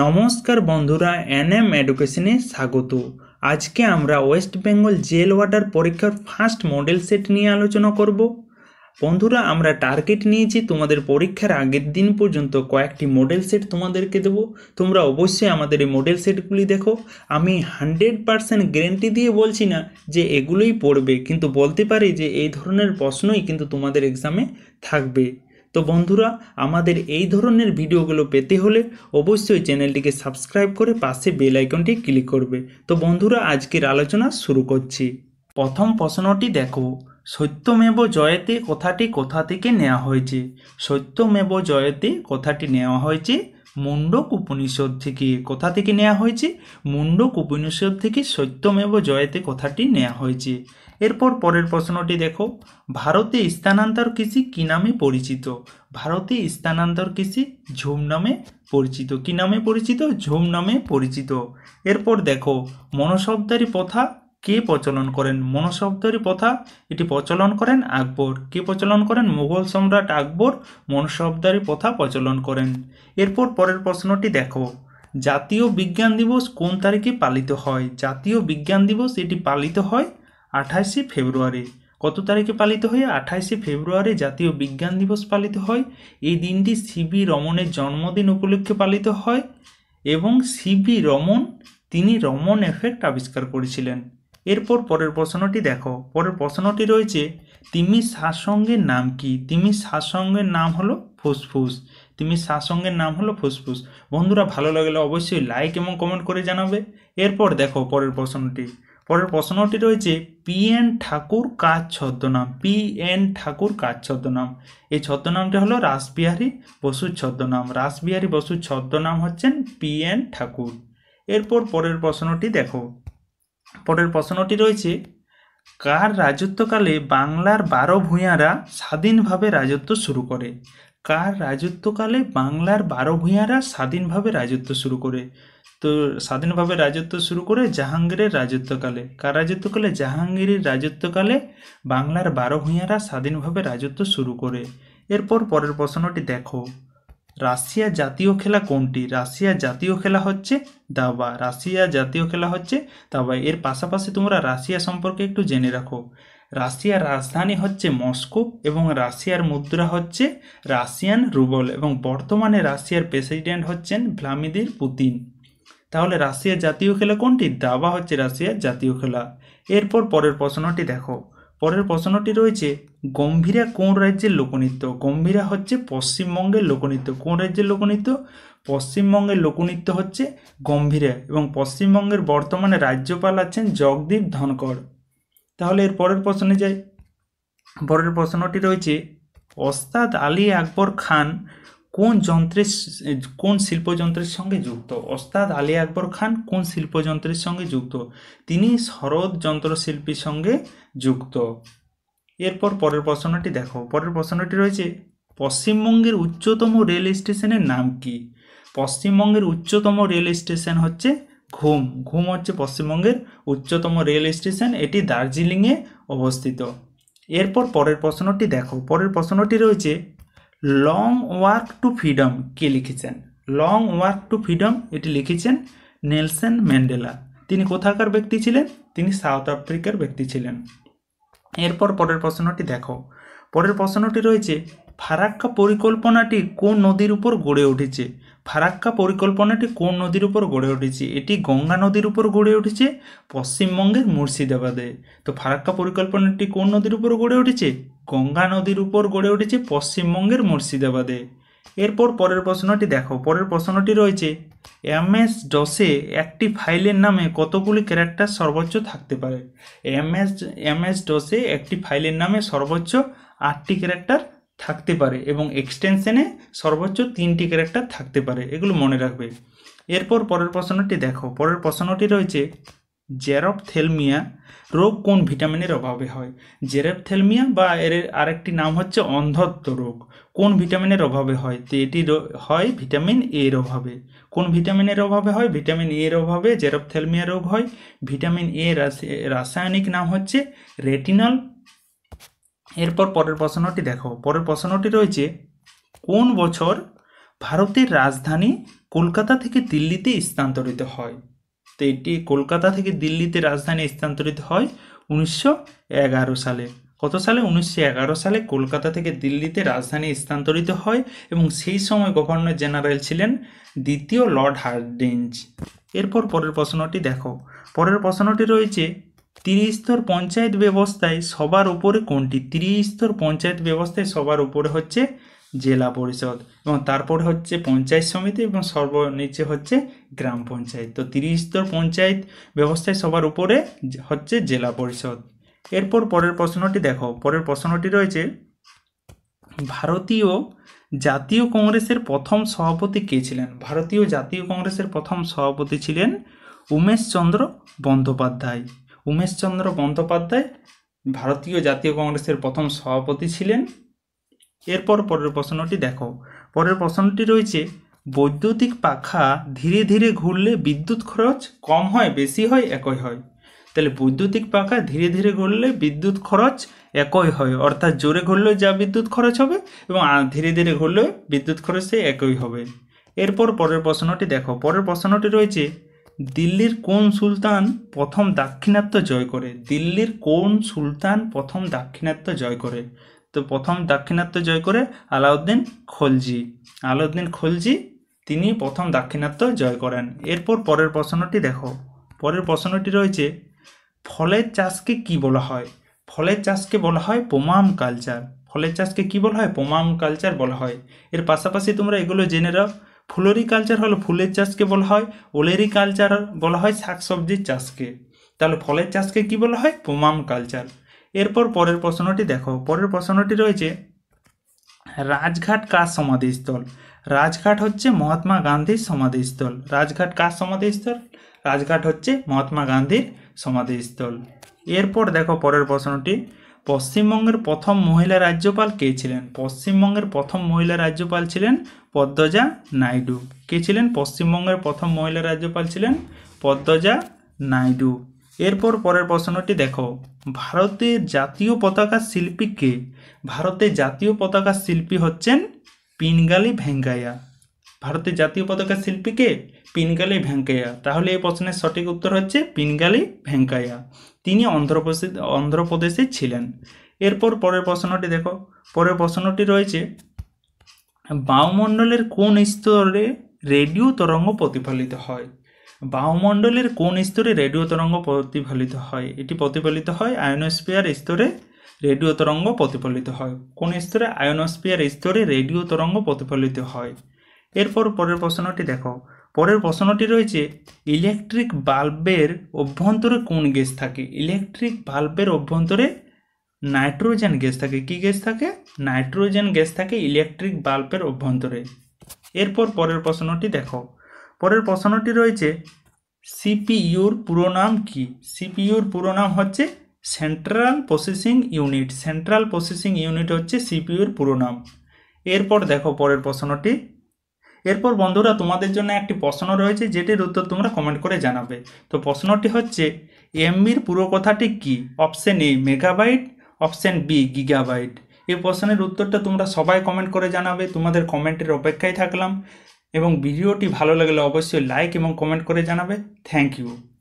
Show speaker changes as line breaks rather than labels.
নমস্কার বন্ধুরা N M এডুকেশনে স্বাগত আজকে আমরা ওয়েস্ট বেঙ্গল জেল ওয়াটার পরীক্ষার ফার্স্ট মডেল সেট নিয়ে আলোচনা করব বন্ধুরা আমরা টার্গেট নিয়েছি তোমাদের পরীক্ষার আগের দিন পর্যন্ত কয়েকটি মডেল সেট তোমাদেরকে দেব তোমরা অবশ্যই আমাদের এই মডেল সেটগুলি দেখো আমি হান্ড্রেড পারসেন্ট গ্যারেন্টি দিয়ে বলছি না যে এগুলোই পড়বে কিন্তু বলতে পারি যে এই ধরনের প্রশ্নই কিন্তু তোমাদের এক্সামে থাকবে তো বন্ধুরা আমাদের এই ধরনের ভিডিওগুলো পেতে হলে অবশ্যই চ্যানেলটিকে সাবস্ক্রাইব করে পাশে বেল আইকনটি ক্লিক করবে তো বন্ধুরা আজকের আলোচনা শুরু করছি প্রথম প্রশ্নটি দেখো সত্যমেব জয়তে কথাটি কোথা থেকে নেওয়া হয়েছে সত্যমেব জয়তে কথাটি নেওয়া হয়েছে মুন্ডক উপনিষদ থেকে কথা থেকে নেওয়া হয়েছে মুন্ডক উপনিষদ থেকে সত্যমেব জয়তে কথাটি নেওয়া হয়েছে এরপর পরের প্রশ্নটি দেখো ভারতে স্থানান্তর কৃষি কি নামে পরিচিত ভারতে স্থানান্তর কৃষি ঝুম নামে পরিচিত কী নামে পরিচিত ঝুম নামে পরিচিত এরপর দেখো মনসব্দারী প্রথা কে প্রচলন করেন মনসব্দারী প্রথা এটি প্রচলন করেন আকবর কে প্রচলন করেন মুঘল সম্রাট আকবর মনসব্দারী প্রথা প্রচলন করেন এরপর পরের প্রশ্নটি দেখো জাতীয় বিজ্ঞান দিবস কোন তারিখে পালিত হয় জাতীয় বিজ্ঞান দিবস এটি পালিত হয় আঠাশে ফেব্রুয়ারি কত তারিখে পালিত হয় আঠাশে ফেব্রুয়ারি জাতীয় বিজ্ঞান দিবস পালিত হয় এই দিনটি সিবি রমনের জন্মদিন উপলক্ষে পালিত হয় এবং সিবি রমন তিনি রমন এফেক্ট আবিষ্কার করেছিলেন এরপর পরের প্রশ্নটি দেখো পরের প্রশ্নটি রয়েছে তিমি সাসঙ্গের নাম কি তিমি সাসঙ্গের নাম হলো ফুসফুস তুমি সাসঙ্গের নাম হলো ফুসফুস বন্ধুরা ভালো লাগলে অবশ্যই লাইক এবং কমেন্ট করে জানাবে এরপর দেখো পরের প্রশ্নটি পরের প্রশ্নটি রয়েছে পি এন ঠাকুর কাজ ছদ্মনাম পি এন ঠাকুর কাজ ছদ্মনাম এই ছদ্মনামটি হলো রাসবিহারী বসুর ছদ্মনাম রাসবিহারী বসুর ছদ্মনাম হচ্ছেন পি এন ঠাকুর এরপর পরের প্রশ্নটি দেখো পরের প্রশ্নটি রয়েছে কার রাজত্বকালে বাংলার বারো ভূঁয়ারা স্বাধীনভাবে রাজত্ব শুরু করে কার রাজত্বকালে বাংলার বারো ভূঁয়ারা স্বাধীনভাবে রাজত্ব শুরু করে তো স্বাধীনভাবে রাজত্ব শুরু করে জাহাঙ্গীরের রাজত্বকালে কার রাজত্বকালে জাহাঙ্গীরের রাজত্বকালে বাংলার বারো ভূঁইয়ারা স্বাধীনভাবে রাজত্ব শুরু করে এরপর পরের প্রশ্নটি দেখো রাশিয়া জাতীয় খেলা কোনটি রাশিয়া জাতীয় খেলা হচ্ছে দাবা রাশিয়া জাতীয় খেলা হচ্ছে দাবা এর পাশাপাশি তোমরা রাশিয়া সম্পর্কে একটু জেনে রাখো রাশিয়ার রাজধানী হচ্ছে মস্কো এবং রাশিয়ার মুদ্রা হচ্ছে রাশিয়ান রুবল এবং বর্তমানে রাশিয়ার প্রেসিডেন্ট হচ্ছেন ভ্লামিদির পুতিন তাহলে রাশিয়ার জাতীয় খেলা কোনটি দাবা হচ্ছে রাশিয়ার জাতীয় খেলা এরপর পরের প্রশ্নটি দেখো পরের প্রশ্নটি রয়েছে গম্ভীরা কোন রাজ্যের লোকনৃত্য গম্ভীরা হচ্ছে পশ্চিমবঙ্গের লোকনৃত্য কোন রাজ্যের লোকনৃত্য পশ্চিমবঙ্গের লোকনৃত্য হচ্ছে গম্ভীরা এবং পশ্চিমবঙ্গের বর্তমানে রাজ্যপাল আছেন জগদীপ ধনকড় তাহলে এর পরের প্রশ্নে যাই পরের প্রশ্নটি রয়েছে ওস্তাদ আলী আকবর খান কোন যন্ত্রের কোন শিল্পযন্ত্রের সঙ্গে যুক্ত ওস্তাদ আলী আকবর খান কোন শিল্পযন্ত্রের সঙ্গে যুক্ত তিনি শরৎ যন্ত্রশিল্পীর সঙ্গে যুক্ত এরপর পরের প্রশ্নটি দেখো পরের প্রশ্নটি রয়েছে পশ্চিমবঙ্গের উচ্চতম রেল স্টেশনের নাম কি পশ্চিমবঙ্গের উচ্চতম রেল স্টেশন হচ্ছে ঘুম ঘুম হচ্ছে পশ্চিমবঙ্গের উচ্চতম রেল স্টেশন এটি দার্জিলিংয়ে অবস্থিত এরপর পরের প্রশ্নটি দেখো পরের প্রশ্নটি রয়েছে লং ওয়ার্ক টু ফ্রিডম কে লিখেছেন লং ওয়ার্ক টু ফ্রিডম এটি লিখেছেন নেলসন ম্যান্ডেলা তিনি কোথাকার ব্যক্তি ছিলেন তিনি সাউথ আফ্রিকার ব্যক্তি ছিলেন এরপর পরের প্রশ্নটি দেখো পরের প্রশ্নটি রয়েছে ফারাক্কা পরিকল্পনাটি কোন নদীর উপর গড়ে উঠেছে ফারাক্কা পরিকল্পনাটি কোন নদীর উপর গড়ে উঠেছে এটি গঙ্গা নদীর উপর গড়ে উঠেছে পশ্চিমবঙ্গের মুর্শিদাবাদে তো ফারাক্কা পরিকল্পনাটি কোন নদীর উপর গড়ে উঠেছে গঙ্গা নদীর উপর গড়ে উঠেছে পশ্চিমবঙ্গের মুর্শিদাবাদে এরপর পরের প্রশ্নটি দেখো পরের প্রশ্নটি রয়েছে এম এস ডসে একটি ফাইলের নামে কতগুলি ক্যারেক্টার সর্বোচ্চ থাকতে পারে এম এস এম এস ডসে একটি ফাইলের নামে সর্বোচ্চ আটটি ক্যারেক্টার থাকতে পারে এবং এক্সটেনশনে সর্বোচ্চ তিনটি ক্যারেক্টার থাকতে পারে এগুলো মনে রাখবে এরপর পরের প্রশ্নটি দেখো পরের প্রশ্নটি রয়েছে জেরপথেলমিয়া রোগ কোন ভিটামিনের অভাবে হয় জেরপথেলমিয়া বা এর আরেকটি নাম হচ্ছে অন্ধত্ব রোগ কোন ভিটামিনের অভাবে হয় তো এটি হয় ভিটামিন এর অভাবে কোন ভিটামিনের অভাবে হয় ভিটামিন এর অভাবে জেরপথেলমিয়া রোগ হয় ভিটামিন এ রাসায়নিক নাম হচ্ছে রেটিনল এরপর পরের প্রশ্নটি দেখো পরের প্রশ্নটি রয়েছে কোন বছর ভারতের রাজধানী কলকাতা থেকে দিল্লিতে স্থানান্তরিত হয় তো এটি কলকাতা থেকে দিল্লিতে রাজধানী স্থানান্তরিত হয় উনিশশো সালে কত সালে উনিশশো সালে কলকাতা থেকে দিল্লিতে রাজধানী স্থানান্তরিত হয় এবং সেই সময় গভর্নর জেনারেল ছিলেন দ্বিতীয় লর্ড হার্ডেঞ্জ এরপর পরের প্রশ্নটি দেখো পরের প্রশ্নটি রয়েছে ত্রিস্তর পঞ্চায়েত ব্যবস্থায় সবার উপরে কোনটি ত্রিস্তর পঞ্চায়েত ব্যবস্থায় সবার উপরে হচ্ছে জেলা পরিষদ এবং তারপরে হচ্ছে পঞ্চায়েত সমিতি এবং সর্বনিচে হচ্ছে গ্রাম পঞ্চায়েত তো ত্রিস্তর পঞ্চায়েত ব্যবস্থায় সবার উপরে হচ্ছে জেলা পরিষদ এরপর পরের প্রশ্নটি দেখো পরের প্রশ্নটি রয়েছে ভারতীয় জাতীয় কংগ্রেসের প্রথম সভাপতি কে ছিলেন ভারতীয় জাতীয় কংগ্রেসের প্রথম সভাপতি ছিলেন উমেশচন্দ্র বন্দ্যোপাধ্যায় উমেশচন্দ্র বন্দ্যোপাধ্যায় ভারতীয় জাতীয় কংগ্রেসের প্রথম সভাপতি ছিলেন এরপর পরের প্রশ্নটি দেখো পরের প্রশ্নটি রয়েছে বৈদ্যুতিক পাখা ধীরে ধীরে ঘুরলে বিদ্যুৎ খরচ কম হয় বেশি হয় একই হয় তাহলে বৈদ্যুতিক পাখা ধীরে ধীরে ঘুরলে বিদ্যুৎ খরচ একই হয় অর্থাৎ জোরে ঘুরলেও যা বিদ্যুৎ খরচ হবে এবং ধীরে ধীরে ঘুরলেও বিদ্যুৎ খরচ একই হবে এরপর পরের প্রশ্নটি দেখো পরের প্রশ্নটি রয়েছে দিল্লির কোন সুলতান প্রথম দাক্ষিণাত্য জয় করে দিল্লির কোন সুলতান প্রথম দাক্ষিণাত্য জয় করে তো প্রথম দাক্ষিণাত্য জয় করে আলাউদ্দিন খলজি আলাউদ্দিন খলজি তিনি প্রথম দাক্ষিণাত্য জয় করেন এরপর পরের প্রশ্নটি দেখো পরের প্রশ্নটি রয়েছে ফলের চাষকে কি বলা হয় ফলের চাষকে বলা হয় পোমাম কালচার ফলের চাষকে কি বলা হয় পোমাম কালচার বলা হয় এর পাশাপাশি তোমরা এগুলো জেনে রাও ফ্লোরিকালচার হলো ফুলের চাষকে বলা হয় ওলেরি কালচার বলা হয় শাকসবজির চাষকে তাহলে ফলের চাষকে কি বলা হয় পোমাম কালচার এরপর পরের প্রশ্নটি দেখো পরের প্রশ্নটি রয়েছে রাজঘাট কার সমাধিস্থল রাজঘাট হচ্ছে মহাত্মা গান্ধীর সমাধিস্থল রাজঘাট কার সমাধিস্থল রাজঘাট হচ্ছে মহাত্মা গান্ধীর সমাধিস্থল এরপর দেখো পরের প্রশ্নটি পশ্চিমবঙ্গের প্রথম মহিলা রাজ্যপাল কে ছিলেন পশ্চিমবঙ্গের প্রথম মহিলা রাজ্যপাল ছিলেন পদ্মজা নাইডু কে ছিলেন পশ্চিমবঙ্গের প্রথম মহিলা রাজ্যপাল ছিলেন পদ্মজা নাইডু এরপর পরের প্রশ্নটি দেখো ভারতের জাতীয় পতাকা শিল্পী কে ভারতের জাতীয় পতাকা শিল্পী হচ্ছেন পিনগালি ভেঙ্গাইয়া ভারতের জাতীয় পতাকা শিল্পী কে পিনগালি ভেঙ্কাইয়া তাহলে এই প্রশ্নের সঠিক উত্তর হচ্ছে পিনগালি ভেঙ্কাইয়া তিনি অন্ধ্রপ্রদেশ অন্ধ্রপ্রদেশে ছিলেন এরপর পরের প্রশ্নটি দেখো পরের প্রশ্নটি রয়েছে বায়ুমণ্ডলের কোন স্তরে রেডিও তরঙ্গ প্রতিফলিত হয় বায়ুমণ্ডলের কোন স্তরে রেডিও তরঙ্গ প্রতিফলিত হয় এটি প্রতিফলিত হয় আয়নোস্পিয়ার স্তরে রেডিও তরঙ্গ প্রতিফলিত হয় কোন স্তরে আয়নোস্পিয়ার স্তরে রেডিও তরঙ্গ প্রতিফলিত হয় এরপর পরের প্রশ্নটি দেখো পরের প্রশ্নটি রয়েছে ইলেকট্রিক বাল্বের অভ্যন্তরে কোন গ্যাস থাকে ইলেকট্রিক বাল্বের অভ্যন্তরে নাইট্রোজেন গ্যাস থাকে কি গ্যাস থাকে নাইট্রোজেন গ্যাস থাকে ইলেকট্রিক বাল্বের অভ্যন্তরে এরপর পরের প্রশ্নটি দেখো পরের প্রশ্নটি রয়েছে সিপিইউর পুরো নাম কি সিপিইউর পুরো নাম হচ্ছে central processing unit central processing unit হচ্ছে সিপিইউর পুরো নাম এরপর দেখো পরের প্রশ্নটি এরপর বন্ধুরা তোমাদের জন্য একটি প্রশ্ন রয়েছে যেটির উত্তর তোমরা কমেন্ট করে জানাবে তো প্রশ্নটি হচ্ছে এমবির পুরো কথাটি কি option A megabyte option B gigabyte এই প্রশ্নের উত্তরটা তোমরা সবাই কমেন্ট করে জানাবে তোমাদের কমেন্টের অপেক্ষায় থাকলাম এবং ভিডিওটি ভালো লাগলে অবশ্যই লাইক এবং কমেন্ট করে জানাবে থ্যাংক ইউ